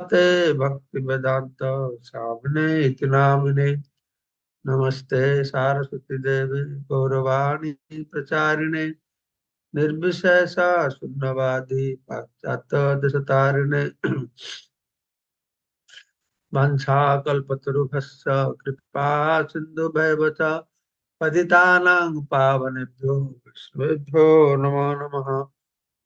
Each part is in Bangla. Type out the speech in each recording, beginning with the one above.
नमस्ते भक्ति वेदांत सामने मिने नमस्ते सारस्वती देवी गौरवाणी प्रचारिणे निर्विशेषा शून्यवादी पाश्चात्य वंशा कल्पतरुभ कृपा सिंधु च पतितानां पावनेभ्यो विष्णुभ्यो नमो नमः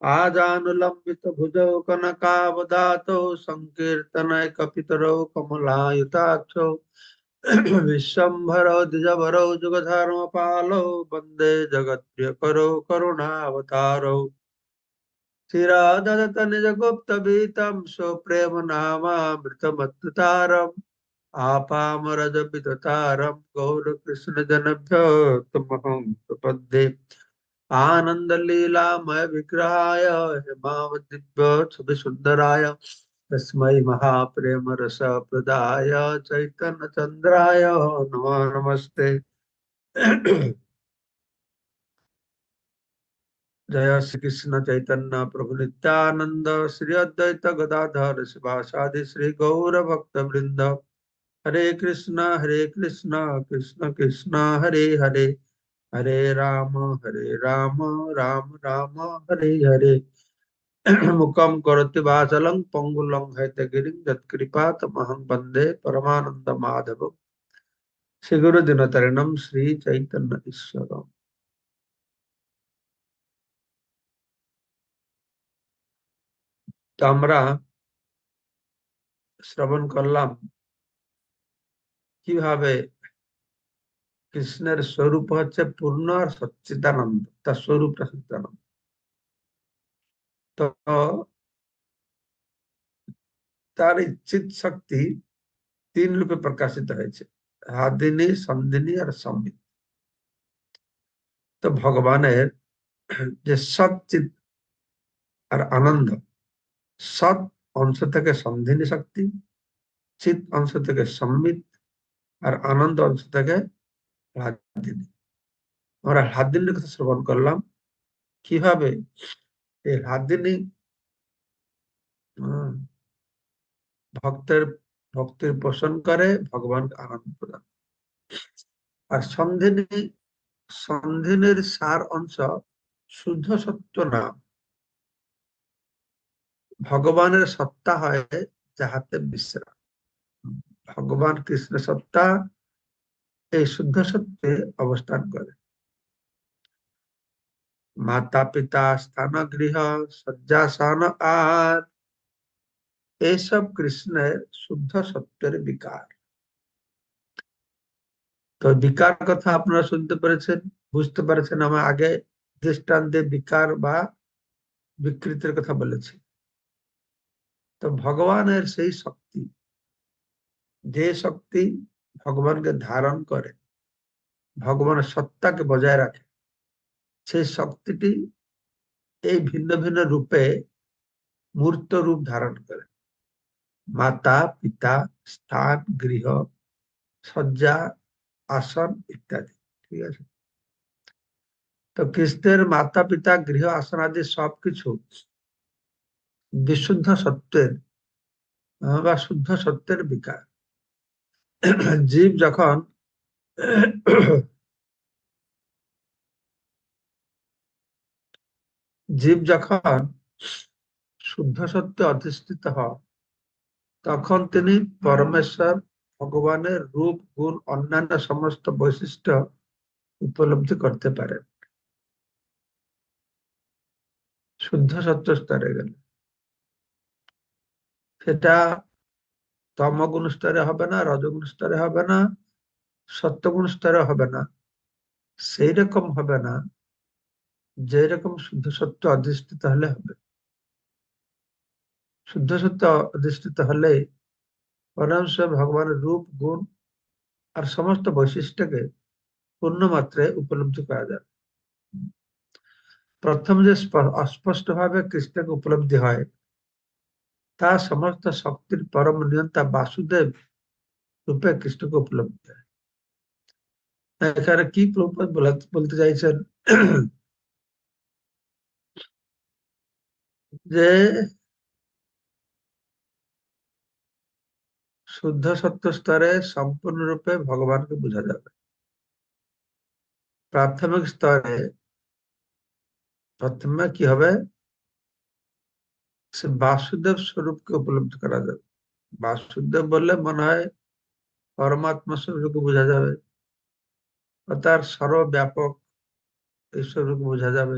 आजानुलंबित भुजौ कनकावदातौ संकीर्तनय कपितरौ कमलायुताक्षौ विश्वभरौ द्विजभरौ जुगधर्मपालौ वन्दे जगत्प्रियकरौ करुणावतारौ चिरादत निजगुप्तभीतं स्वप्रेम नामामृतमत्तारम् आपामरजविदतारं गौरकृष्णजनभ्यो तमहं प्रपद्ये आनंद मय विग्रहाय हेमावदिभ्य सुंदराय तस्मै महाप्रेम रस प्रदाय चैतन्य चंद्राय नमो नमस्ते जय श्री कृष्ण चैतन्य प्रभु नित्यानंद श्री अद्वैत गदाधर शिवासादि श्री गौर भक्त वृंद हरे कृष्ण हरे कृष्ण कृष्ण कृष्ण हरे हरे হরে রাম হরে রাম রাম রাম হরে হরে মুখম করতে বাচলং পঙ্গুলং হয়তে গিরিং যৎকৃপা তমহং বন্দে পরমানন্দ মাধব শ্রীগুরু দিনতরণম শ্রী চৈতন্য ঈশ্বরম তো আমরা শ্রবণ করলাম কিভাবে কৃষ্ণের স্বরূপ হচ্ছে পূর্ণ আর সচ্চিদানন্দ তার স্বরূপটা সচিদানন্দ তো তার ইচ্ছিত শক্তি তিন রূপে প্রকাশিত হয়েছে হাদিনী সন্দিনী আর সম্মিত তো ভগবানের যে সচিত আর আনন্দ সৎ অংশ থেকে সন্ধিনী শক্তি চিত অংশ থেকে সম্মিত আর আনন্দ অংশ থেকে হাত আমরা হাত কথা শ্রবণ করলাম কিভাবে এই হাত ভক্তের পোষণ করে ভগবানকে আনন্দ প্রদান আর সন্ধিনী সন্ধিনীর সার অংশ শুদ্ধ সত্য নাম ভগবানের সত্তা হয় যাহাতে বিশ্রাম ভগবান কৃষ্ণ সত্তা এই শুদ্ধ সত্যে অবস্থান করে মাতা পিতা স্থান গৃহ শয্যাসন আর এইসব কৃষ্ণের শুদ্ধ সত্যের বিকার তো বিকার কথা আপনারা শুনতে পেরেছেন বুঝতে পারছেন আমার আগে দৃষ্টান্তে বিকার বা বিকৃতির কথা বলেছি তো ভগবানের সেই শক্তি যে শক্তি ভগবানকে ধারণ করে ভগবান সত্তাকে বজায় রাখে সেই শক্তিটি এই ভিন্ন ভিন্ন রূপে মূর্ত রূপ ধারণ করে মাতা পিতা স্থান গৃহ শয্যা আসন ইত্যাদি ঠিক আছে তো কৃষ্ণের মাতা পিতা গৃহ আসন আদি সবকিছু বিশুদ্ধ সত্যের বা শুদ্ধ সত্যের বিকাশ জীব যখন জীব যখন শুদ্ধ সত্যে অধিষ্ঠিত হয় তখন তিনি পরমেশ্বর ভগবানের রূপ গুণ অন্যান্য সমস্ত বৈশিষ্ট্য উপলব্ধি করতে পারেন শুদ্ধ সত্য স্তরে গেলে সেটা তমগুণ স্তরে হবে না রজগুণ স্তরে হবে না সত্যগুণ স্তরে হবে না সেই রকম হবে না যেরকম শুদ্ধ সত্য অধিষ্ঠিত হলে হবে শুদ্ধ সত্য অধিষ্ঠিত হলে পরমশ ভগবানের রূপ গুণ আর সমস্ত বৈশিষ্ট্যকে পূর্ণ মাত্রায় উপলব্ধি করা যাবে প্রথম যে অস্পষ্টভাবে কৃষ্ণকে উপলব্ধি হয় তা সমস্ত শক্তির পরম নিয়ন্তা বাসুদেব রূপে কৃষ্ণকে উপলব্ধ এখানে কি প্রপদ বলতে চাইছেন যে শুদ্ধ সত্য স্তরে সম্পূর্ণরূপে ভগবানকে বোঝা যাবে প্রাথমিক স্তরে প্রথমে কি হবে সে বাসুদেব স্বরূপকে উপলব্ধি করা যাবে বাসুদেব বললে মনে হয় পরমাত্মা স্বরূপকে বোঝা যাবে তার সর্বব্যাপক এই স্বরূপকে বোঝা যাবে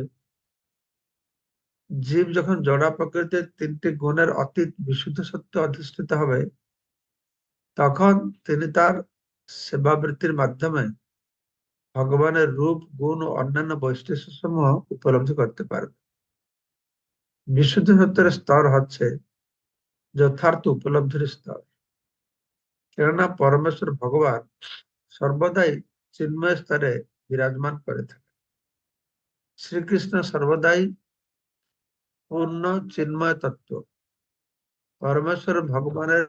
জীব যখন জড়া প্রকৃতির তিনটি গুণের অতীত বিশুদ্ধ সত্য অধিষ্ঠিত হবে তখন তিনি তার সেবাবৃত্তির মাধ্যমে ভগবানের রূপ গুণ ও অন্যান্য বৈশিষ্ট্য সমূহ উপলব্ধি করতে পারবে বিশুদ্ধত্বের স্তর হচ্ছে যথার্থ উপলব্ধির স্তর কেননা পরমেশ্বর ভগবান সর্বদাই চিন্ময় স্তরে বিরাজমান করে থাকে শ্রীকৃষ্ণ সর্বদাই পূর্ণ চিন্ময় তত্ত্ব পরমেশ্বর ভগবানের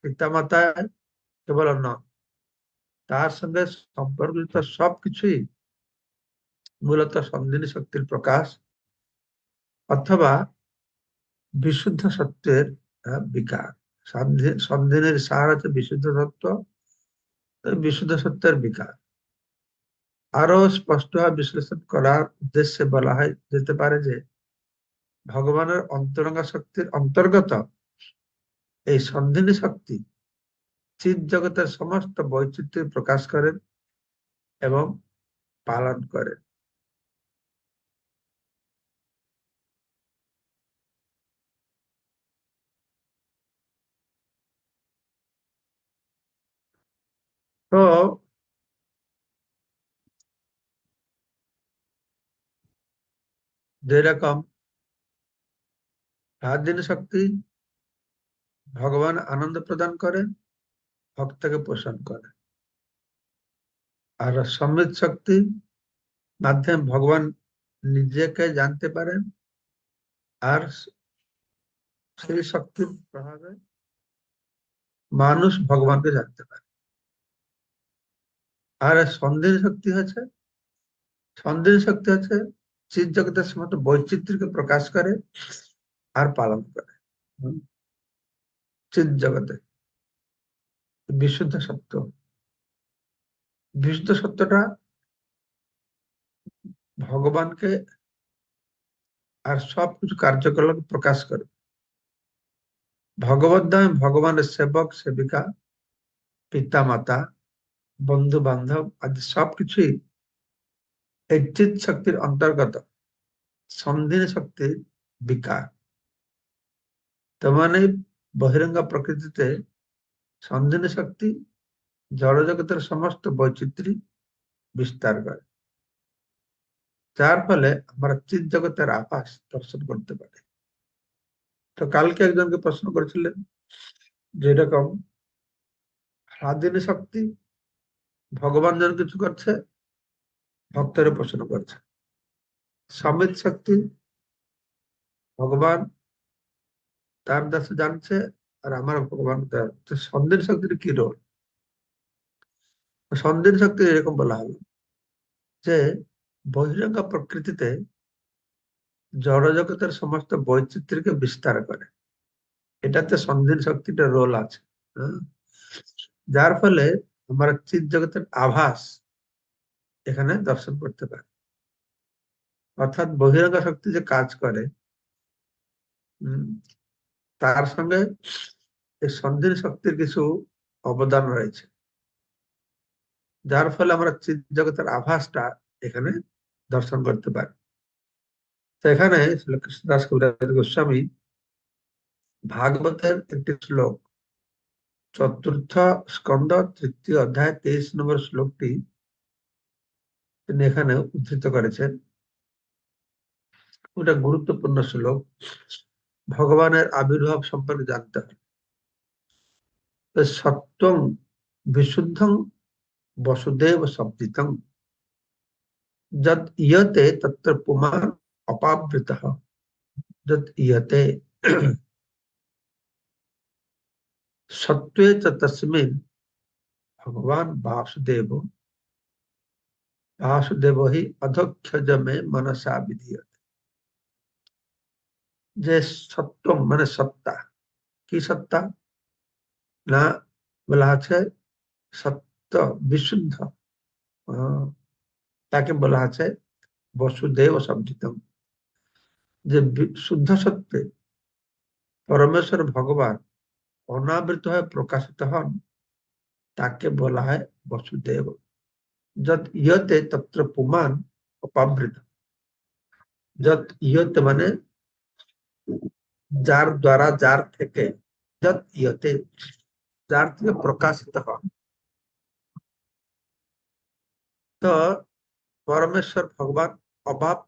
পিতামাতায় কেবল ন তার সঙ্গে সম্পর্কিত সবকিছুই মূলত সন্ধিনী শক্তির প্রকাশ অথবা বিশুদ্ধ সত্যের বিকার সন্ধিনের সার আছে বিশুদ্ধ সত্য বিশুদ্ধ সত্যের বিকার আরো স্পষ্ট বিশ্লেষণ করার উদ্দেশ্যে বলা হয় যেতে পারে যে ভগবানের অন্তরঙ্গ শক্তির অন্তর্গত এই সন্ধিনী শক্তি চিত জগতের সমস্ত বৈচিত্র্য প্রকাশ করেন এবং পালন করেন তো দুই রকম স্বাধীন শক্তি ভগবান আনন্দ প্রদান করে ভক্তকে পোষণ করে আর সমৃদ্ধ শক্তি মাধ্যমে ভগবান নিজেকে জানতে পারেন আর সেই শক্তির প্রভাবে মানুষ ভগবানকে জানতে পারে আর সন্দেহ শক্তি আছে সন্দেহ শক্তি আছে চির জগতের সমস্ত বৈচিত্র্যকে প্রকাশ করে আর পালন করে চির জগতে বিশুদ্ধ সত্য বিশুদ্ধ সত্যটা ভগবানকে আর সব কিছু কার্যকলাপ প্রকাশ করে ভগবত ভগবানের সেবক সেবিকা পিতা মাতা বন্ধু বান্ধব আদি সবকিছুই এই শক্তির অন্তর্গত সন্ধিন শক্তির বিকার তার বহিরঙ্গ প্রকৃতিতে সন্ধিন শক্তি জড়জগতের সমস্ত বৈচিত্র্য বিস্তার করে যার ফলে আমরা চিত জগতের আভাস দর্শন করতে পারি তো কালকে একজনকে প্রশ্ন করেছিলেন যেরকম হ্রাদিন শক্তি ভগবান কিছু করছে ভক্তের উপাসনা করছে সমেত শক্তি ভগবান তার দাসে জানছে আর আমার ভগবান তার সন্দেহ শক্তির কি রোল সন্দেহ শক্তি এরকম বলা হলো যে বহিরঙ্গ প্রকৃতিতে জড়জগতের সমস্ত বৈচিত্র্যকে বিস্তার করে এটাতে সন্দেহ শক্তিটা রোল আছে হ্যাঁ? যার ফলে আমরা চিত জগতের আভাস এখানে দর্শন করতে পারি অর্থাৎ বহিরঙ্গ শক্তি যে কাজ করে তার সঙ্গে এই সন্ধির শক্তির কিছু অবদান রয়েছে যার ফলে আমরা চিত জগতের আভাসটা এখানে দর্শন করতে পারি তো এখানে কৃষ্ণদাস কবিরাজ গোস্বামী ভাগবতের একটি শ্লোক চতুর্থ স্কন্ধ তৃতীয় অধ্যায় তেইশ নম্বর শ্লোকটি তিনি এখানে উদ্ধৃত করেছেন ওটা গুরুত্বপূর্ণ শ্লোক ভগবানের আবির্ভাব সম্পর্কে জানতে হবে সত্যং বিশুদ্ধং বসুদেব শব্দিতং যত ইয়তে তত্র পুমান অপাবৃত যত ইয়তে सत्वे तस्मिन भगवान वासुदेव वासुदेव ही अधक्षज में मनसा विधीयत जय सत्व मन सत्ता की सत्ता ना बोला है सत्य विशुद्ध ताकि बोला है वसुदेव शब्दितम जे शुद्ध सत्य परमेश्वर भगवान अनावृत है प्रकाशित हन ताके बोला है वसुदेव जत यत तत्र पुमान अपावृत जत यत माने जार द्वारा जार थे के जत यत जार थे प्रकाशित हन तो परमेश्वर भगवान अभाव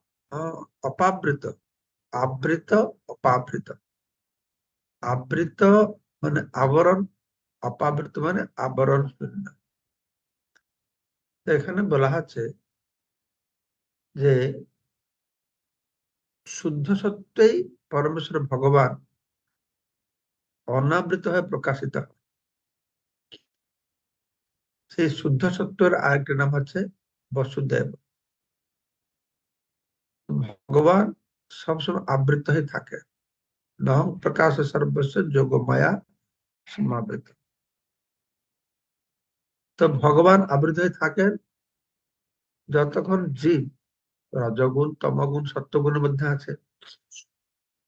अपावृत आवृत अपावृत आवृत মানে আবরণ অপাবৃত মানে আবরণ শূন্য এখানে বলা হচ্ছে যে শুদ্ধ সত্ত্বেই পরমেশ্বর ভগবান অনাবৃত হয়ে প্রকাশিত হয় সেই শুদ্ধ সত্ত্বের আরেকটি নাম হচ্ছে বসুদেব ভগবান সবসময় আবৃত হয়ে থাকে নহ প্রকাশ সর্বস্ব যোগমায়া সমাবেত তো ভগবান আবৃত হয়ে থাকেন যতক্ষণ জীব রজগুণ তমগুণ সত্যগুণের মধ্যে আছে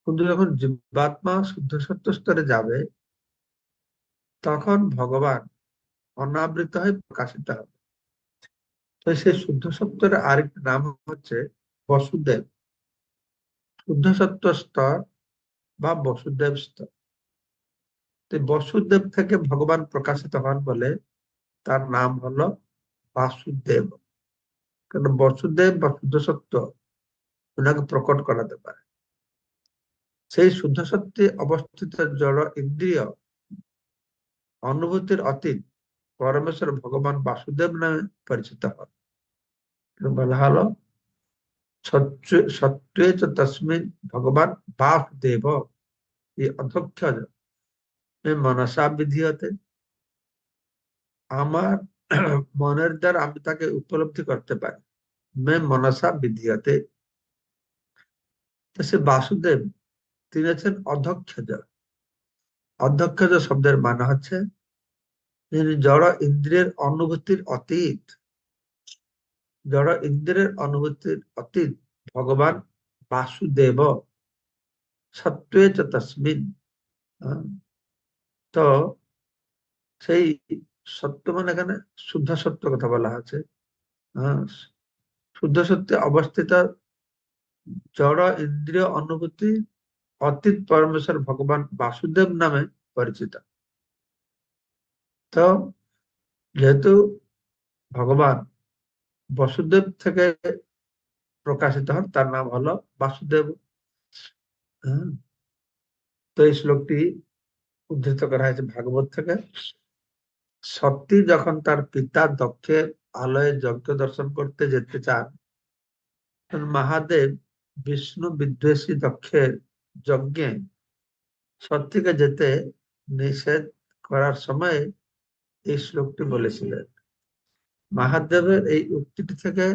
কিন্তু যখন জীবাত্মা শুদ্ধ সত্য স্তরে যাবে তখন ভগবান অনাবৃত হয়ে প্রকাশিত হবে তো সেই শুদ্ধ সত্যের আরেকটি নাম হচ্ছে বসুদেব শুদ্ধ সত্য স্তর বা বসুদেব স্তর বসুদেব থেকে ভগবান প্রকাশিত হন বলে তার নাম হলো বাসুদেব কারণ বসুদেব বা শুদ্ধ সত্য ওনাকে প্রকট করাতে পারে সেই শুদ্ধ সত্যে অবস্থিত জড় ইন্দ্রিয় অনুভূতির অতীত পরমেশ্বর ভগবান বাসুদেব নামে পরিচিত হন বলা হলো সত্যে তসমিন ভগবান বাসুদেব এই অধ্যক্ষ মনসা হতে আমার মনের দ্বারা আমি তাকে উপলব্ধি করতে পারি মে মনসা হতে সে বাসুদেব তিনি হচ্ছেন অধ্যক্ষ অধ্যক্ষ শব্দের মানে হচ্ছে তিনি জড় ইন্দ্রিয়ের অনুভূতির অতীত জড় ইন্দ্রের অনুভূতির অতীত ভগবান বাসুদেব সত্ত্বে চতস্মিন তো সেই সত্য মানে এখানে শুদ্ধ সত্য কথা বলা আছে হ্যাঁ, শুদ্ধ সত্যে অবস্থিত জড় ইন্দ্রিয় অনুভূতি অতীত পরমেশ্বর ভগবান বাসুদেব নামে পরিচিত তো যেহেতু ভগবান বসুদেব থেকে প্রকাশিত হন তার নাম হলো বাসুদেব হ্যাঁ, তো এই শ্লোকটি উদ্ধৃত করা হয়েছে ভাগবত থেকে সত্যি যখন তার পিতা দক্ষের আলোয় যজ্ঞ দর্শন করতে যেতে চান মহাদেব বিষ্ণু বিদ্বেষী দক্ষের যজ্ঞে সত্যিকে যেতে নিষেধ করার সময় এই শ্লোকটি বলেছিলেন মহাদেবের এই উক্তিটি থেকে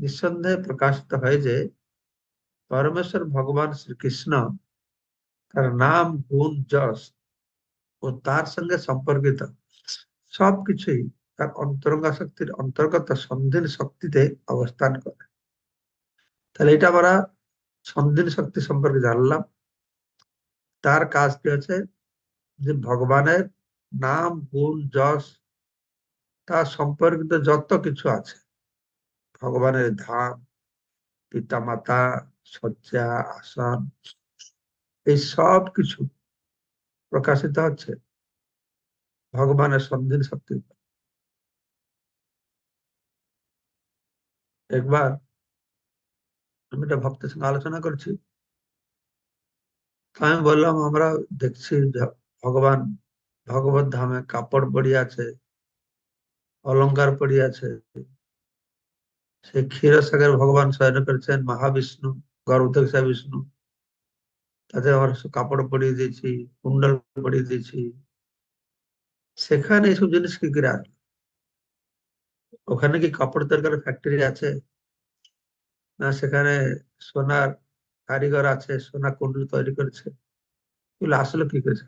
নিঃসন্দেহে প্রকাশিত হয় যে পরমেশ্বর ভগবান শ্রীকৃষ্ণ তার নাম গুণ যশ ও তার সঙ্গে সম্পর্কিত সবকিছুই তার অন্তরঙ্গ শক্তির অন্তর্গত সন্ধিন শক্তিতে অবস্থান করে তাহলে এটা আমরা সন্ধিন শক্তি সম্পর্কে জানলাম তার কাজটি হচ্ছে যে ভগবানের নাম গুণ যশ তার সম্পর্কিত যত কিছু আছে ভগবানের ধাম পিতামাতা শয্যা আসন এই সব কিছু প্রকাশিত হচ্ছে ভগবানের সন্ধিন শক্তি একবার আমি এটা ভক্তের সঙ্গে আলোচনা করছি আমি বললাম আমরা দেখছি ভগবান ভগবত ধামে কাপড় পড়ি আছে অলঙ্কার পড়ি আছে সেই ক্ষীরসাগর ভগবান শয়ন করেছেন মহাবিষ্ণু গর্ভদক্ষা বিষ্ণু তাদের আবার কাপড় পরিয়ে দিয়েছি কুণ্ডল পরিয়ে দিয়েছি সেখানে এইসব জিনিস কি করে আসলো ওখানে কি কাপড় তরকার ফ্যাক্টরি আছে না সেখানে সোনার কারিগর আছে সোনা কুণ্ডল তৈরি করেছে এগুলো আসলো কি করেছে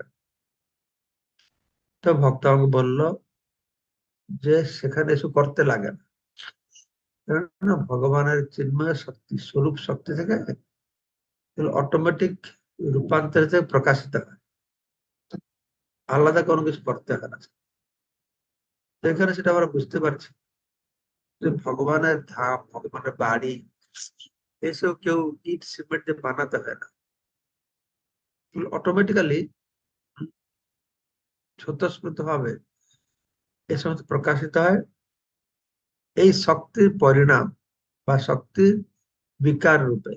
তো ভক্ত আমাকে বললো যে সেখানে এসব করতে লাগে না ভগবানের চিন্ময় শক্তি স্বরূপ শক্তি থেকে অটোমেটিক রূপান্তরিত প্রকাশিত হয় আলাদা কোনো কিছু করতে হয় না এখানে সেটা আমরা বুঝতে পারছি যে ভগবানের ধাম ভগবানের বাড়ি এসব কেউ ইট সিমেন্ট দিয়ে বানাতে হয় না অটোমেটিক্যালি স্বতঃস্ফূর্ত ভাবে এ সমস্ত প্রকাশিত হয় এই শক্তির পরিণাম বা শক্তির বিকার রূপে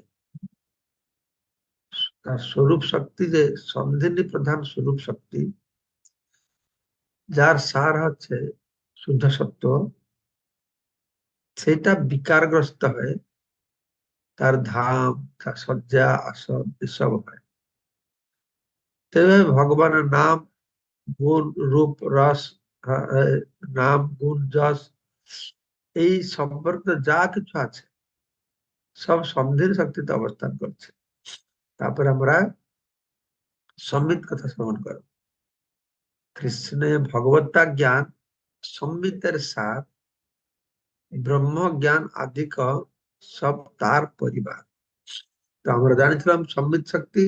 তার স্বরূপ শক্তি যে সন্ধিনী প্রধান স্বরূপ শক্তি যার সার হচ্ছে শুদ্ধ সত্য সেটা বিকারগ্রস্ত হয়ে তার ধাম তার শয্যা আসন এসব হয় ভগবানের নাম গুণ রূপ রস হ্যাঁ, নাম গুণ যশ এই সম্পর্কে যা কিছু আছে সব সন্ধির শক্তিতে অবস্থান করছে তারপর আমরা সম্মিত কথা শ্রবণ করব কৃষ্ণ ভগবতা জ্ঞান সম্বিতের সাথ ব্রহ্ম জ্ঞান আদিক সব তার পরিবার তো আমরা জানিছিলাম সম্মিত শক্তি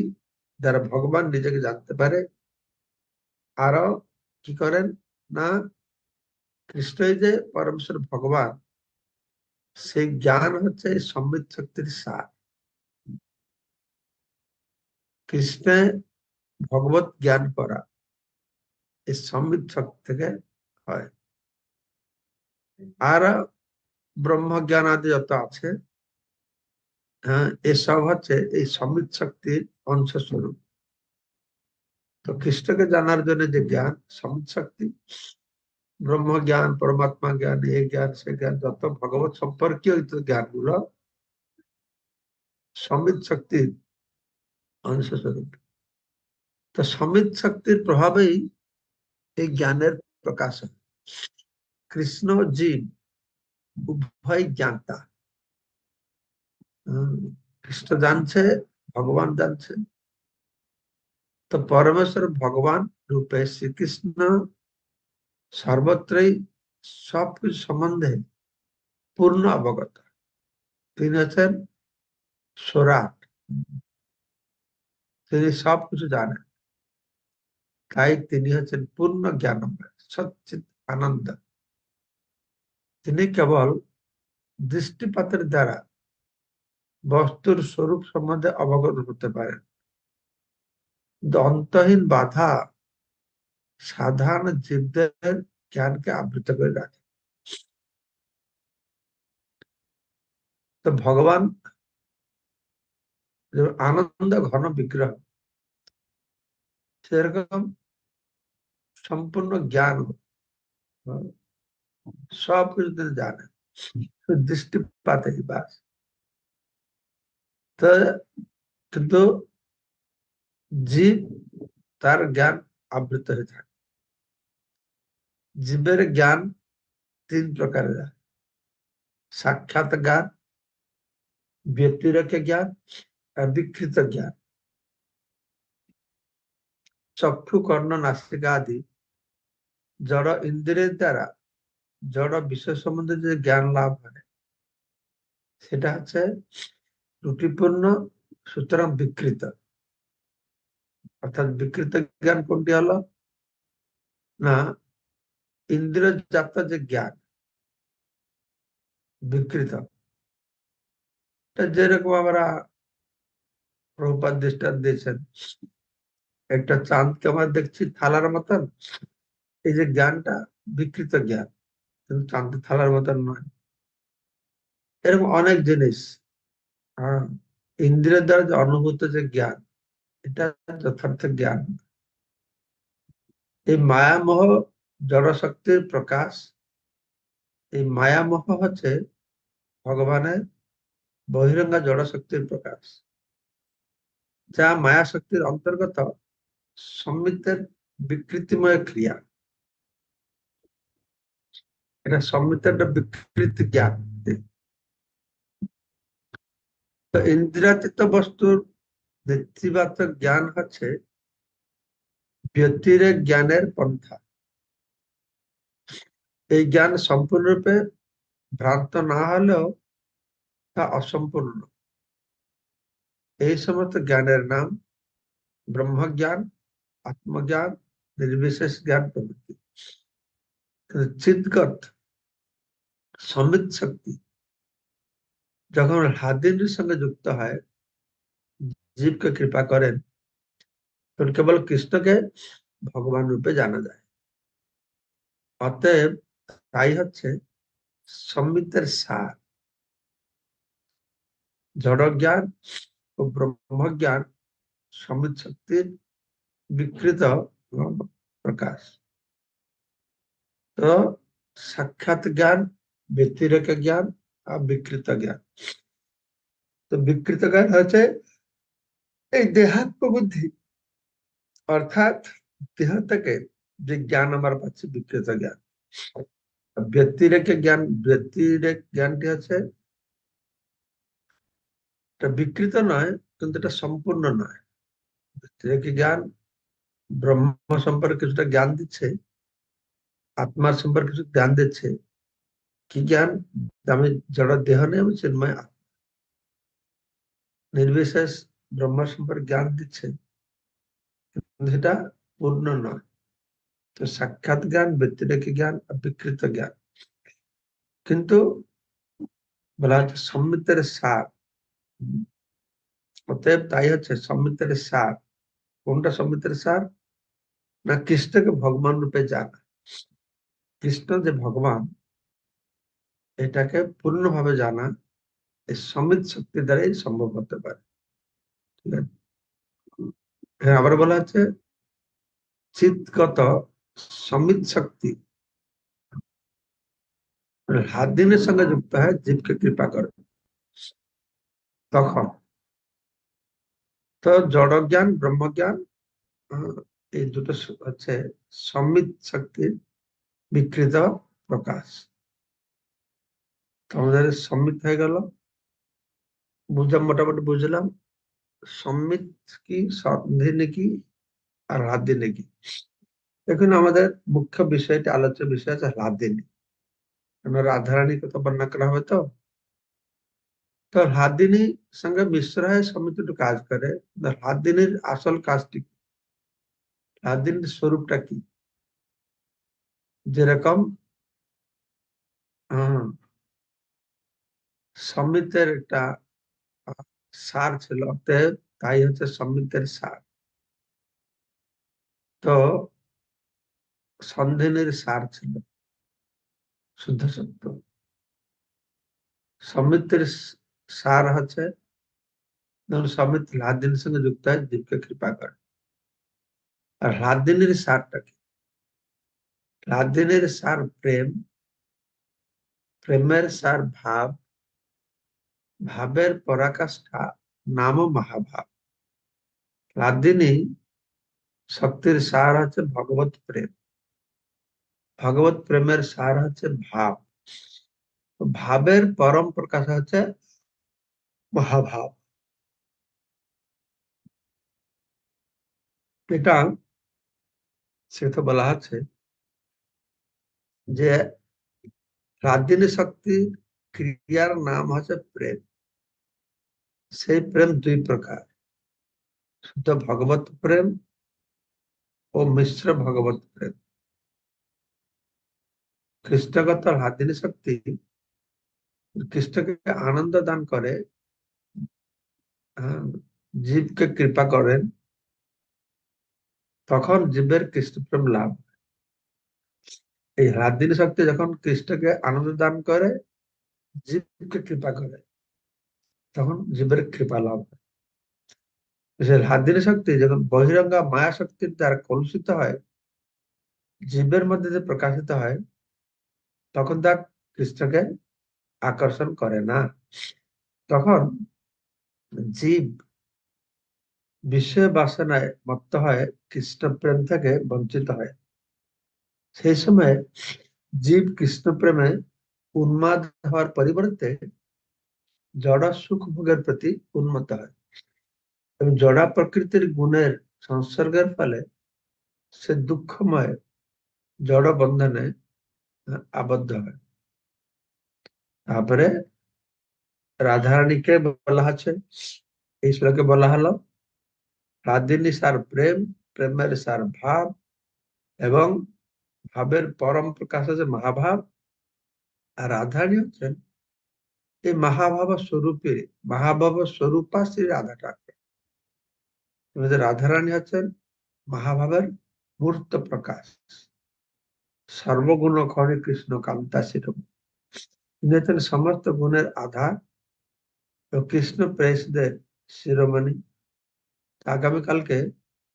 যারা ভগবান নিজেকে জানতে পারে আর কি করেন না কৃষ্ণ যে পরমেশ্বর ভগবান সেই জ্ঞান হচ্ছে সম্বিত শক্তির সার কৃষ্ণে ভগবত জ্ঞান করা এই সমৃদ্ধক থেকে হয় আর ব্রহ্ম জ্ঞান আদি যত আছে হ্যাঁ এসব হচ্ছে এই সমৃদ্ধ শক্তির অংশস্বরূপ তো খ্রিস্টকে জানার জন্য যে জ্ঞান সমৃদ্ধ শক্তি ব্রহ্ম জ্ঞান পরমাত্মা জ্ঞান এ জ্ঞান সে জ্ঞান যত ভগবত সম্পর্কীয় জ্ঞান গুলো সমৃদ্ধ শক্তির অনুশোষণ তো সমিত শক্তির প্রভাবেই এই জ্ঞানের প্রকাশ কৃষ্ণ জীব উভয় জ্ঞানতা কৃষ্ণ জানছে ভগবান জানছে তো পরমেশ্বর ভগবান রূপে শ্রীকৃষ্ণ সর্বত্রই সব সম্বন্ধে পূর্ণ অবগত তিনি হচ্ছেন সোরাট তিনি সব কিছু জানেন তাই তিনি হচ্ছেন পূর্ণ জ্ঞান সচ্চিৎ আনন্দ তিনি কেবল দৃষ্টিপাতের দ্বারা বস্তুর স্বরূপ সম্বন্ধে অবগত হতে পারেন অন্তহীন বাধা সাধারণ জীবদের জ্ঞানকে আবৃত করে রাখে তো ভগবান আনন্দ ঘন বিগ্রহ সেরকম সম্পূর্ণ জ্ঞান সব কিছু তিনি জানেন দৃষ্টিপাতে বাস কিন্তু জীব তার জ্ঞান আবৃত হয়ে থাকে জীবের জ্ঞান তিন প্রকারের সাক্ষাৎ জ্ঞান ব্যক্তিরক জ্ঞান বিকৃত জ্ঞান চক্ষু কর্ণ নাস্তিকা আদি জড় ইন্দ্রিয়ের দ্বারা জড় বিষয় সম্বন্ধে যে জ্ঞান লাভ করে সেটা হচ্ছে ত্রুটিপূর্ণ সুতরাং বিকৃত অর্থাৎ বিকৃত জ্ঞান কোনটি হল না ইন্দ্রজাত যে জ্ঞান বিকৃত যেরকম আমরা প্রভুপাত দেশটা দিয়েছেন একটা চাঁদকে আমরা দেখছি থালার মতন এই যে জ্ঞানটা বিকৃত জ্ঞান কিন্তু চাঁদ থালার মতন নয় এরকম অনেক জিনিস হ্যাঁ, ইন্দ্রিয়ের দ্বারা যে অনুভূত যে জ্ঞান এটা যথার্থ জ্ঞান এই মায়ামোহ জড়শক্তির প্রকাশ এই মায়ামোহ হচ্ছে ভগবানের বহিরঙ্গা জড়শক্তির প্রকাশ যা মায়া শক্তির অন্তর্গত সমৃদ্ধের বিকৃতিময় ক্রিয়া এটা সম্মিতের একটা বিকৃতি জ্ঞান তো ইন্দ্রিয়াতীত বস্তুর নেতৃবাত জ্ঞান হচ্ছে ব্যক্তির জ্ঞানের পন্থা এই জ্ঞান সম্পূর্ণরূপে ভ্রান্ত না হলেও তা অসম্পূর্ণ এই সমস্ত জ্ঞানের নাম ব্রহ্মজ্ঞান আত্মজ্ঞান নির্বিশেষ জ্ঞান প্রভৃতি চিৎগত সমিত শক্তি যখন হাদিনের সঙ্গে যুক্ত হয় জীবকে কৃপা করেন তখন কেবল কৃষ্ণকে ভগবান রূপে জানা যায় অতএব তাই হচ্ছে সমিতের সার জড় জ্ঞান ও ব্রহ্মজ্ঞান সম্বিত বিকৃত প্রকাশ তো সাক্ষাৎ জ্ঞান ব্যতিরেক জ্ঞান আর বিকৃত জ্ঞান তো বিকৃত জ্ঞান হচ্ছে এই দেহাত্ম বুদ্ধি অর্থাৎ দেহ থেকে যে জ্ঞান আমরা পাচ্ছে বিকৃত জ্ঞান ব্যতিরেক জ্ঞান ব্যতিরেক জ্ঞানটি আছে এটা বিকৃত নয় কিন্তু এটা সম্পূর্ণ নয় কি জ্ঞান ব্রহ্ম সম্পর্কে কিছুটা জ্ঞান দিচ্ছে আত্মার সম্পর্কে কিছু জ্ঞান দিচ্ছে কি জ্ঞান আমি যারা দেহ নেই আমি চিন্ময় আত্মা নির্বিশেষ ব্রহ্ম সম্পর্কে জ্ঞান দিচ্ছে সেটা পূর্ণ নয় তো সাক্ষাৎ জ্ঞান ব্যক্তিরেখী জ্ঞান বিকৃত জ্ঞান কিন্তু বলা হচ্ছে সম্মিতের সার অতএব তাই হচ্ছে সম্মিতের সার কোনটা সম্মিতের সার না কৃষ্ণকে ভগবান রূপে জানা কৃষ্ণ যে ভগবান এটাকে পূর্ণভাবে জানা এই সমিত শক্তি দ্বারাই সম্ভব হতে পারে ঠিক আছে হ্যাঁ, আবার বলা হচ্ছে চিৎগত সমিত শক্তি হাত দিনের সঙ্গে যুক্ত হয় জীবকে কৃপা করে তখন তো জড়জ্ঞান ব্রহ্মজ্ঞান এই দুটো হচ্ছে সম্মিত শক্তির বিকৃত প্রকাশ তোমাদের সম্মিত হয়ে গেল বুঝলাম মোটামুটি বুঝলাম সম্মিত কি সন্ধি নাকি আর রাধি নাকি এখন আমাদের মুখ্য বিষয়টি আলোচ্য বিষয় আছে রাধিনী কেন রাধারানীর কথা বর্ণনা করা হবে তো তো হাদিনী সঙ্গে মিশ্র হয়ে সমিতি কাজ করে হাদিনীর আসল কাজটি কি হাদিনীর স্বরূপটা কি যেরকম সমিতের একটা সার ছিল তাই হচ্ছে সমিতের সার তো সন্ধিনীর সার ছিল শুদ্ধ সত্য সমিতির সার হচ্ছে যেমন সমিত হ্লাদিনের সঙ্গে যুক্ত হয় জীবকে কৃপা করে আর হ্লাদিনের সারটা কি হ্লাদিনের সার প্রেম প্রেমের সার ভাব ভাবের পরাকাষ্ঠা নাম মহাভাব হ্লাদিনী শক্তির সার হচ্ছে ভগবত প্রেম ভগবত প্রেমের সার হচ্ছে ভাব ভাবের পরম প্রকাশ হচ্ছে মহাভাব এটা সেটা বলা আছে যে রাধিনী শক্তি ক্রিয়ার নাম হচ্ছে প্রেম সেই প্রেম দুই প্রকার শুদ্ধ ভগবত প্রেম ও মিশ্র ভগবত প্রেম খ্রিস্টগত রাধিনী শক্তি খ্রিস্টকে আনন্দ দান করে জীবকে কৃপা করেন তখন জীবের কৃষ্ণপ্রেম লাভ এই হ্রাদিনী শক্তি যখন কৃষ্ণকে আনন্দ দান করে জীবকে কৃপা করে তখন জীবের কৃপা লাভ হয় সেই শক্তি যখন বহিরঙ্গা মায়া শক্তির দ্বারা কলুষিত হয় জীবের মধ্যে যে প্রকাশিত হয় তখন তা কৃষ্ণকে আকর্ষণ করে না তখন জীব বিষয় বাসনায় মত্ত হয় কৃষ্ণপ্রেম থেকে বঞ্চিত হয় সেই সময় জীব কৃষ্ণপ্রেমে উন্মাদ হওয়ার পরিবর্তে জড়া সুখ ভোগের প্রতি উন্মত হয় এবং জড়া প্রকৃতির গুণের সংসর্গের ফলে সে দুঃখময় জড় বন্ধনে আবদ্ধ হয় তারপরে রাধারানীকে বলা হচ্ছে এই শ্লোকে বলা হলো রাধিনী সার প্রেম প্রেমের সার ভাব এবং ভাবের পরম প্রকাশ আছে মহাভাব আর রাধারানী হচ্ছেন এই মহাভাব স্বরূপে মহাভাব স্বরূপা শ্রী রাধা ঠাকুর রাধারানী হচ্ছেন মহাভাবের মূর্ত প্রকাশ সর্বগুণ খরে কৃষ্ণ কান্তা শিরোমণি সমস্ত গুণের আধার তো কৃষ্ণ প্রেসদের শিরোমণি আগামীকালকে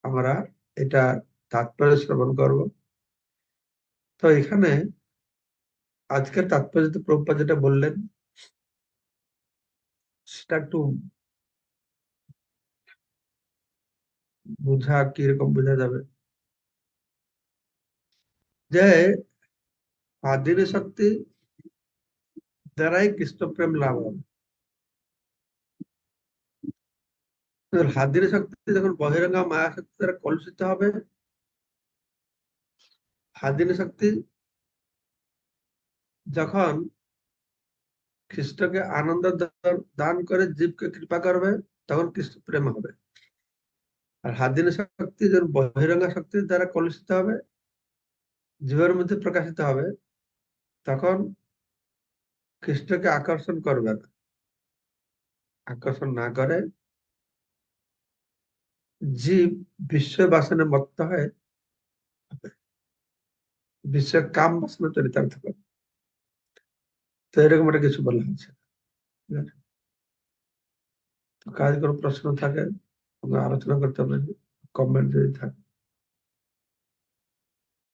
আমরা এটা তাৎপর্য শ্রবণ করব তো এখানে আজকের তাৎপর্য প্রভুপা যেটা বললেন সেটা একটু বোঝা কিরকম বোঝা যাবে যে আদিনী শক্তি দ্বারাই কৃষ্ণ প্রেম লাভ হবে হাদির শক্তি যখন বহিরঙ্গা মায়া শক্তি দ্বারা কলুষিত হবে হাদিনী শক্তি যখন খ্রিস্টকে আনন্দ দান করে জীবকে কৃপা করবে তখন খ্রিস্ট প্রেম হবে আর হাদিনী শক্তি যখন বহিরঙ্গা শক্তির দ্বারা কলুষিত হবে জীবের মধ্যে প্রকাশিত হবে তখন খ্রিস্টকে আকর্ষণ করবে না আকর্ষণ না করে জীব বিশ্ব বাসনে মত্ত হয় বিশ্বের কাম বাসনে চরিতার্থ করে তো এরকম একটা কিছু বলা হয়েছে কাজ কোনো প্রশ্ন থাকে আমরা আলোচনা করতে পারি কমেন্ট যদি থাকে